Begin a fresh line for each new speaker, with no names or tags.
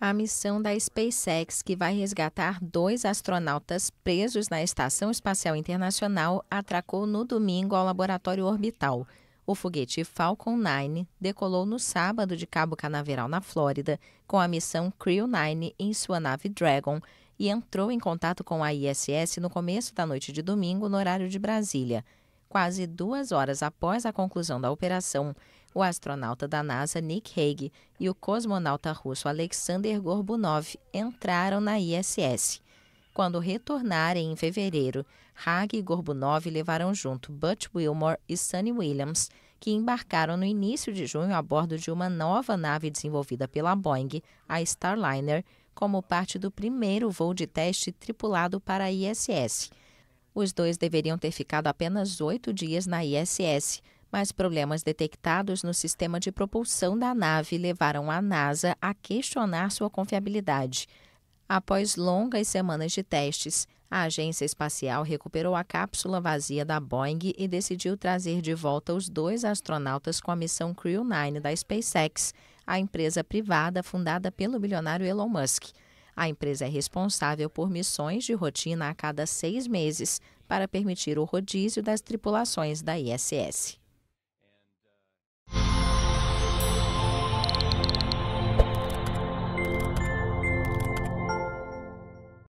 a missão da SpaceX, que vai resgatar dois astronautas presos na Estação Espacial Internacional, atracou no domingo ao laboratório orbital. O foguete Falcon 9 decolou no sábado de Cabo Canaveral, na Flórida, com a missão Crew 9 em sua nave Dragon e entrou em contato com a ISS no começo da noite de domingo, no horário de Brasília. Quase duas horas após a conclusão da operação, o astronauta da NASA Nick Hague e o cosmonauta russo Alexander Gorbunov entraram na ISS. Quando retornarem em fevereiro, Hague e Gorbunov levaram junto Butch Wilmore e Sunny Williams, que embarcaram no início de junho a bordo de uma nova nave desenvolvida pela Boeing, a Starliner, como parte do primeiro voo de teste tripulado para a ISS. Os dois deveriam ter ficado apenas oito dias na ISS, mas problemas detectados no sistema de propulsão da nave levaram a NASA a questionar sua confiabilidade. Após longas semanas de testes, a agência espacial recuperou a cápsula vazia da Boeing e decidiu trazer de volta os dois astronautas com a missão Crew 9 da SpaceX, a empresa privada fundada pelo bilionário Elon Musk. A empresa é responsável por missões de rotina a cada seis meses para permitir o rodízio das tripulações da ISS.